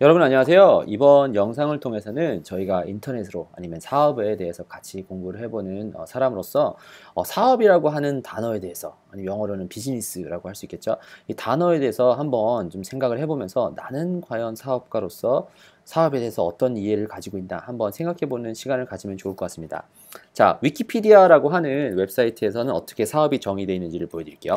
여러분 안녕하세요. 이번 영상을 통해서는 저희가 인터넷으로 아니면 사업에 대해서 같이 공부를 해보는 어, 사람으로서 어, 사업이라고 하는 단어에 대해서 아니 영어로는 비즈니스라고 할 수 있겠죠. 이 단어에 대해서 한번 좀 생각을 해보면서 나는 과연 사업가로서 사업에 대해서 어떤 이해를 가지고 있나 한번 생각해보는 시간을 가지면 좋을 것 같습니다. 자, 위키피디아라고 하는 웹사이트에서는 어떻게 사업이 정의되어 있는지를 보여드릴게요.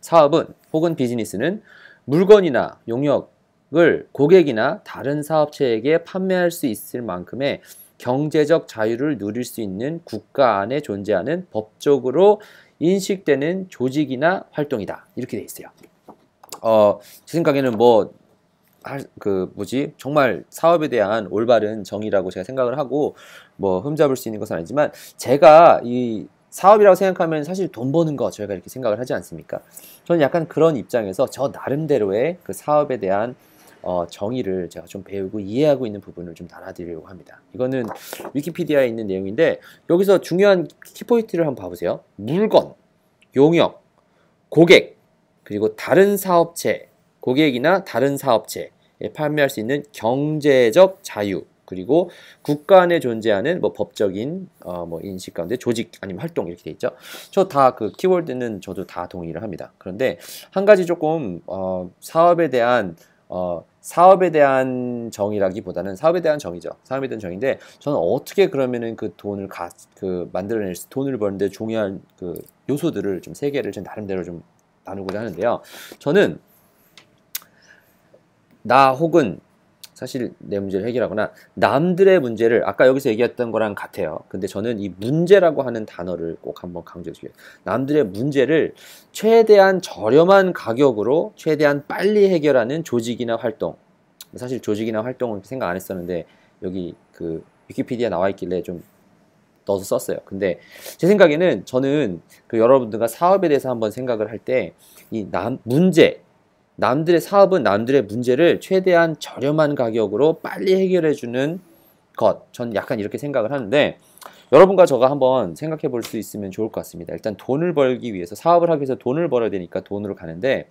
사업은 혹은 비즈니스는 물건이나 용역 을 고객이나 다른 사업체에게 판매할 수 있을 만큼의 경제적 자유를 누릴 수 있는 국가 안에 존재하는 법적으로 인식되는 조직이나 활동이다. 이렇게 돼 있어요. 어, 제 생각에는 뭐, 그, 뭐지, 정말 사업에 대한 올바른 정의라고 제가 생각을 하고, 뭐, 흠잡을 수 있는 것은 아니지만, 제가 이 사업이라고 생각하면 사실 돈 버는 거 저희가 이렇게 생각을 하지 않습니까? 저는 약간 그런 입장에서 저 나름대로의 그 사업에 대한 어, 정의를 제가 좀 배우고 이해하고 있는 부분을 좀 나눠드리려고 합니다. 이거는 위키피디아에 있는 내용인데 여기서 중요한 키포인트를 한번 봐보세요. 물건, 용역, 고객, 그리고 다른 사업체, 고객이나 다른 사업체에 판매할 수 있는 경제적 자유, 그리고 국가 안에 존재하는 뭐 법적인 어, 뭐 인식 가운데 조직 아니면 활동 이렇게 돼 있죠. 저 다 그 키워드는 저도 다 동의를 합니다. 그런데 한 가지 조금 어, 사업에 대한 어, 사업에 대한 정의라기보다는 사업에 대한 정의죠. 사업에 대한 정의인데 저는 어떻게 그러면은 그 돈을 가, 그 만들어낼 수, 돈을 버는데 중요한 그 요소들을 좀 세 개를 좀 나름대로 좀 나누고자 하는데요. 저는 나 혹은 사실 내 문제를 해결하거나 남들의 문제를 아까 여기서 얘기했던 거랑 같아요. 근데 저는 이 문제라고 하는 단어를 꼭 한번 강조해 주세요. 남들의 문제를 최대한 저렴한 가격으로 최대한 빨리 해결하는 조직이나 활동 사실 조직이나 활동은 생각 안 했었는데 여기 그 위키피디아 나와 있길래 좀 넣어서 썼어요. 근데 제 생각에는 저는 그 여러분들과 사업에 대해서 한번 생각을 할 때 이 남 문제 남들의 사업은 남들의 문제를 최대한 저렴한 가격으로 빨리 해결해 주는 것. 전 약간 이렇게 생각을 하는데 여러분과 저가 한번 생각해 볼 수 있으면 좋을 것 같습니다. 일단 돈을 벌기 위해서 사업을 하기 위해서 돈을 벌어야 되니까 돈으로 가는데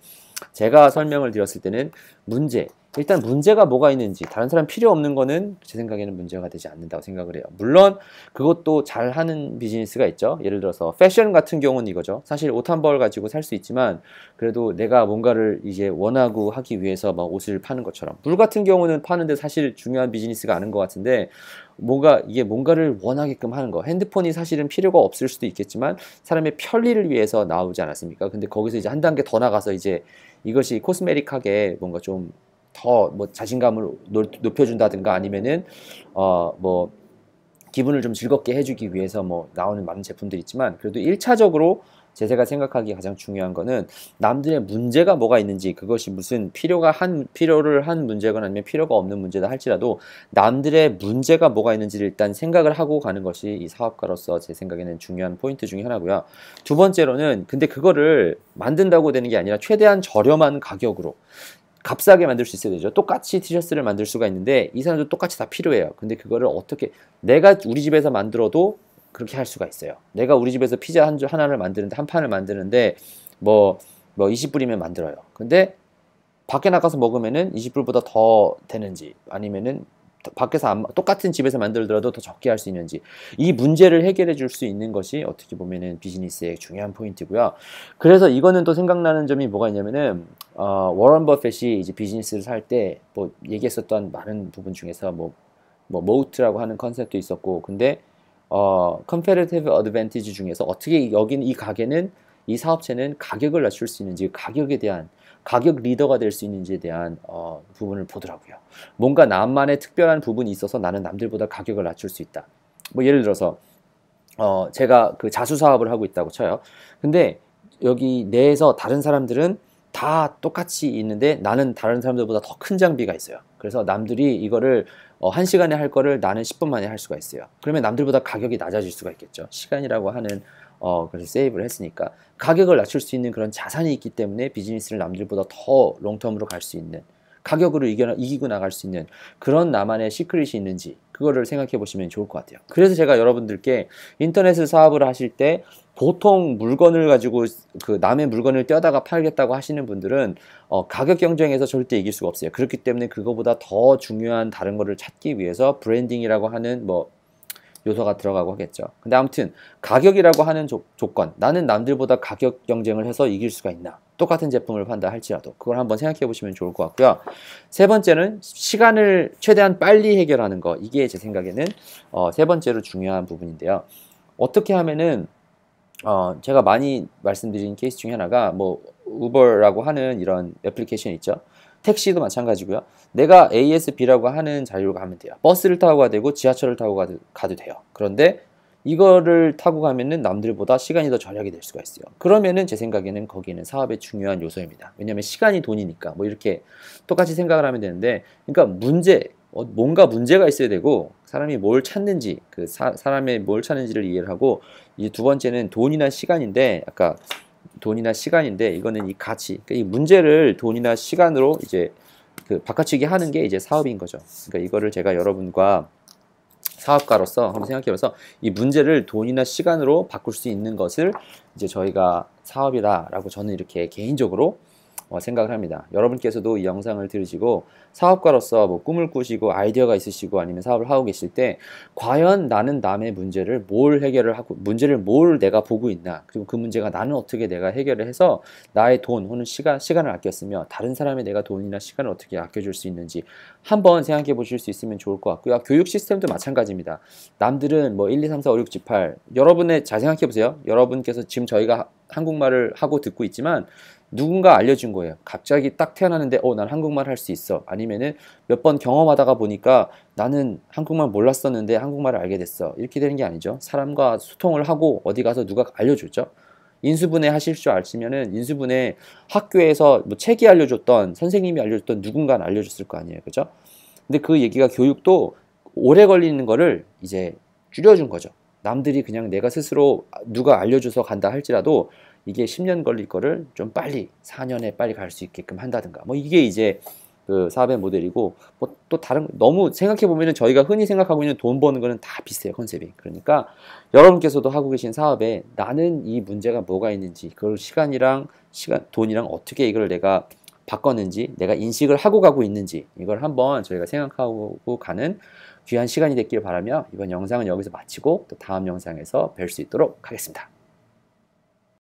제가 설명을 드렸을 때는 문제, 일단 문제가 뭐가 있는지 다른 사람 필요 없는 거는 제 생각에는 문제가 되지 않는다고 생각을 해요. 물론 그것도 잘 하는 비즈니스가 있죠. 예를 들어서 패션 같은 경우는 이거죠. 사실 옷 한 벌 가지고 살 수 있지만 그래도 내가 뭔가를 이제 원하고 하기 위해서 막 옷을 파는 것처럼 물 같은 경우는 파는데 사실 중요한 비즈니스가 아닌 것 같은데 뭔가 이게 뭔가를 원하게끔 하는 거 핸드폰이 사실은 필요가 없을 수도 있겠지만 사람의 편리를 위해서 나오지 않았습니까? 근데 거기서 이제 한 단계 더 나가서 이제 이것이 코스메릭하게 뭔가 좀 더뭐 자신감을 높여준다든가 아니면은 어 뭐 기분을 좀 즐겁게 해주기 위해서 뭐 나오는 많은 제품들이 있지만 그래도 일차적으로 제가 생각하기 가장 중요한 거는 남들의 문제가 뭐가 있는지 그것이 무슨 필요가 한 필요를 한 문제거나 아니면 필요가 없는 문제다 할지라도 남들의 문제가 뭐가 있는지를 일단 생각을 하고 가는 것이 이 사업가로서 제 생각에는 중요한 포인트 중에 하나고요. 두 번째로는 근데 그거를 만든다고 되는 게 아니라 최대한 저렴한 가격으로 값싸게 만들 수 있어야 되죠. 똑같이 티셔츠를 만들 수가 있는데 이 사람도 똑같이 다 필요해요. 근데 그거를 어떻게 내가 우리 집에서 만들어도 그렇게 할 수가 있어요. 내가 우리 집에서 피자 한 줄 하나를 만드는데 한 판을 만드는데 뭐뭐 뭐 20불이면 뭐 만들어요. 근데 밖에 나가서 먹으면은 20불보다 더 되는지 아니면은 밖에서 안, 똑같은 집에서 만들더라도 더 적게 할 수 있는지 이 문제를 해결해 줄 수 있는 것이 어떻게 보면은 비즈니스의 중요한 포인트고요. 그래서 이거는 또 생각나는 점이 뭐가 있냐면은 어, 워런 버핏이 이제 비즈니스를 살때뭐 얘기했었던 많은 부분 중에서 뭐, 뭐 모우트라고 하는 컨셉도 있었고 근데 어, competitive advantage 중에서 어떻게 여긴 이 가게는 이 사업체는 가격을 낮출 수 있는지 가격에 대한 가격 리더가 될 수 있는지에 대한 어, 부분을 보더라고요. 뭔가 나만의 특별한 부분이 있어서 나는 남들보다 가격을 낮출 수 있다. 뭐 예를 들어서 어, 제가 그 자수 사업을 하고 있다고 쳐요. 근데 여기 내에서 다른 사람들은 다 똑같이 있는데 나는 다른 사람들보다 더 큰 장비가 있어요. 그래서 남들이 이거를 어, 1시간에 할 거를 나는 10분 만에 할 수가 있어요. 그러면 남들보다 가격이 낮아질 수가 있겠죠. 시간이라고 하는 어, 그래서 세이브를 했으니까 가격을 낮출 수 있는 그런 자산이 있기 때문에 비즈니스를 남들보다 더 롱텀으로 갈 수 있는 가격으로 이겨, 이기고 나갈 수 있는 그런 나만의 시크릿이 있는지 그거를 생각해 보시면 좋을 것 같아요. 그래서 제가 여러분들께 인터넷 사업을 하실 때 보통 물건을 가지고 그 남의 물건을 떼다가 팔겠다고 하시는 분들은 어, 가격 경쟁에서 절대 이길 수가 없어요. 그렇기 때문에 그거보다 더 중요한 다른 거를 찾기 위해서 브랜딩이라고 하는 뭐 요소가 들어가고 하겠죠. 근데 아무튼 가격이라고 하는 조, 조건 나는 남들보다 가격 경쟁을 해서 이길 수가 있나 똑같은 제품을 판다 할지라도 그걸 한번 생각해 보시면 좋을 것 같고요. 세 번째는 시간을 최대한 빨리 해결하는 거 이게 제 생각에는 어, 세 번째로 중요한 부분인데요. 어떻게 하면은 어, 제가 많이 말씀드린 케이스 중에 하나가 뭐 우버라고 하는 이런 애플리케이션 있죠. 택시도 마찬가지고요. 내가 ASB라고 하는 자리로 가면 돼요. 버스를 타고 가도 되고 지하철을 타고 가도, 가도 돼요. 그런데 이거를 타고 가면은 남들보다 시간이 더 절약이 될 수가 있어요. 그러면은 제 생각에는 거기는 사업의 중요한 요소입니다. 왜냐하면 시간이 돈이니까 뭐 이렇게 똑같이 생각을 하면 되는데, 그러니까 문제 어, 뭔가 문제가 있어야 되고 사람이 뭘 찾는지 그 사, 사람의 뭘 찾는지를 이해를 하고 이제 두 번째는 돈이나 시간인데 아까 돈이나 시간인데 이거는 이 가치 그러니까 이 문제를 돈이나 시간으로 이제 그 바꿔치기 하는 게 이제 사업인 거죠. 그러니까 이거를 제가 여러분과 사업가로서 한번 생각해봐서 이 문제를 돈이나 시간으로 바꿀 수 있는 것을 이제 저희가 사업이다라고 저는 이렇게 개인적으로 어, 생각을 합니다. 여러분께서도 이 영상을 들으시고 사업가로서 뭐 꿈을 꾸시고 아이디어가 있으시고 아니면 사업을 하고 계실 때 과연 나는 남의 문제를 뭘 해결을 하고 문제를 뭘 내가 보고 있나 그리고 그 문제가 나는 어떻게 내가 해결을 해서 나의 돈 혹은 시간 시간을 아꼈으며 다른 사람의 내가 돈이나 시간을 어떻게 아껴줄 수 있는지 한번 생각해 보실 수 있으면 좋을 것 같고요. 교육 시스템도 마찬가지입니다. 남들은 뭐 1, 2, 3, 4, 5, 6, 7, 8 여러분의 잘 생각해 보세요. 여러분께서 지금 저희가 한국말을 하고 듣고 있지만 누군가 알려준 거예요. 갑자기 딱 태어나는데 어, 난 한국말 할 수 있어. 아니면은 몇 번 경험하다가 보니까 나는 한국말 몰랐었는데 한국말을 알게 됐어. 이렇게 되는 게 아니죠. 사람과 소통을 하고 어디 가서 누가 알려줬죠. 인수분해 하실 줄 아시면은 인수분해 학교에서 뭐 책이 알려줬던 선생님이 알려줬던 누군가 알려줬을 거 아니에요. 그죠? 근데 그 얘기가 교육도 오래 걸리는 거를 이제 줄여준 거죠. 남들이 그냥 내가 스스로 누가 알려줘서 간다 할지라도 이게 10년 걸릴 거를 좀 빨리 4년에 빨리 갈 수 있게끔 한다든가 뭐 이게 이제 그 사업의 모델이고 뭐또 다른 너무 생각해 보면은 저희가 흔히 생각하고 있는 돈 버는 거는 다 비슷해요 컨셉이 그러니까 여러분께서도 하고 계신 사업에 나는 이 문제가 뭐가 있는지 그걸 시간이랑 시간 돈이랑 어떻게 이걸 내가 바꿨는지 내가 인식을 하고 가고 있는지 이걸 한번 저희가 생각하고 가는 귀한 시간이 됐길 바라며 이번 영상은 여기서 마치고 또 다음 영상에서 뵐 수 있도록 하겠습니다.